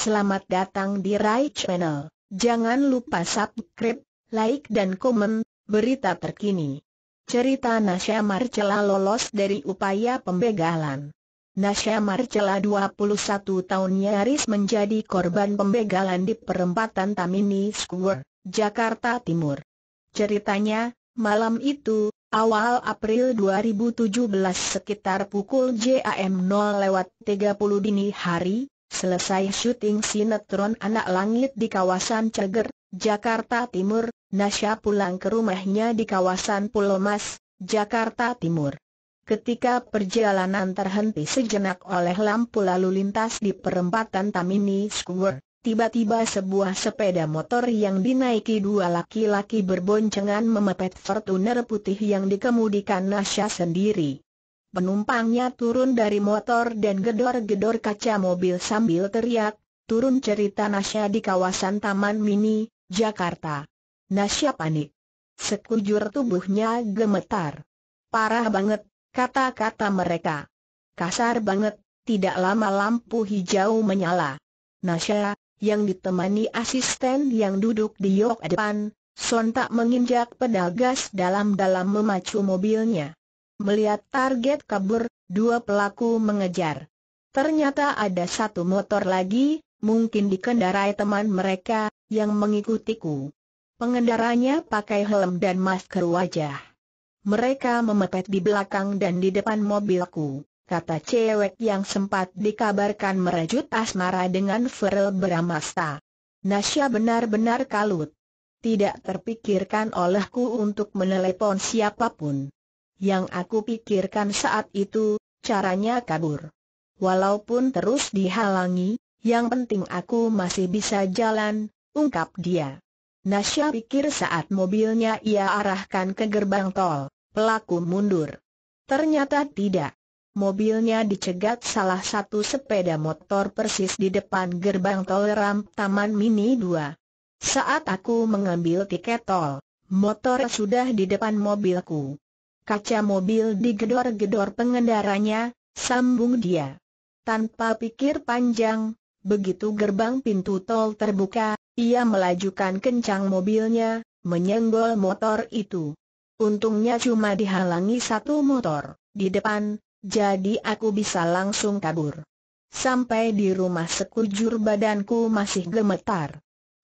Selamat datang di Rai Channel. Jangan lupa subscribe, like dan komen, berita terkini. Cerita Nasya Marcella lolos dari upaya pembegalan. Nasya Marcella 21 tahun nyaris menjadi korban pembegalan di perempatan Tamini Square, Jakarta Timur. Ceritanya, malam itu, Awal April 2017 sekitar pukul JAM 0 lewat 30 dini hari, Selesai syuting sinetron Anak Langit di kawasan Ceger, Jakarta Timur, Nasya pulang ke rumahnya di kawasan Pulau Mas, Jakarta Timur. Ketika perjalanan terhenti sejenak oleh lampu lalu lintas di perempatan Tamini Square, tiba-tiba sebuah sepeda motor yang dinaiki dua laki-laki berboncengan memepet Fortuner putih yang dikemudikan Nasya sendiri. Penumpangnya turun dari motor dan gedor-gedor kaca mobil sambil teriak, turun cerita Nasya di kawasan Taman Mini, Jakarta. Nasya panik. Sekujur tubuhnya gemetar. Parah banget, kata-kata mereka. Kasar banget, tidak lama lampu hijau menyala. Nasya, yang ditemani asisten yang duduk di yok depan, sontak menginjak pedal gas dalam-dalam memacu mobilnya. Melihat target kabur, dua pelaku mengejar. Ternyata ada satu motor lagi, mungkin dikendarai teman mereka, yang mengikutiku. Pengendaranya pakai helm dan masker wajah. Mereka memepet di belakang dan di depan mobilku, kata cewek yang sempat dikabarkan merajut asmara dengan Ferel Bramasta. Nasya benar-benar kalut. Tidak terpikirkan olehku untuk menelepon siapapun. Yang aku pikirkan saat itu, caranya kabur. Walaupun terus dihalangi, yang penting aku masih bisa jalan, ungkap dia. Nasya pikir saat mobilnya ia arahkan ke gerbang tol, pelaku mundur. Ternyata tidak. Mobilnya dicegat salah satu sepeda motor persis di depan gerbang tol Ram Taman Mini 2. Saat aku mengambil tiket tol, motor sudah di depan mobilku. Kaca mobil digedor-gedor pengendaranya, sambung dia. Tanpa pikir panjang, begitu gerbang pintu tol terbuka, ia melajukan kencang mobilnya, menyenggol motor itu. Untungnya cuma dihalangi satu motor, di depan, jadi aku bisa langsung kabur. Sampai di rumah sekujur badanku masih gemetar.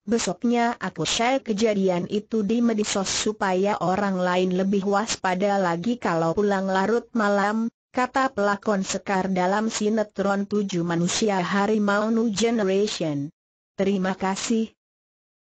Besoknya aku share kejadian itu di medisos supaya orang lain lebih waspada lagi kalau pulang larut malam, kata pelakon Sekar dalam sinetron Tujuh Manusia Harimau New Generation. Terima kasih,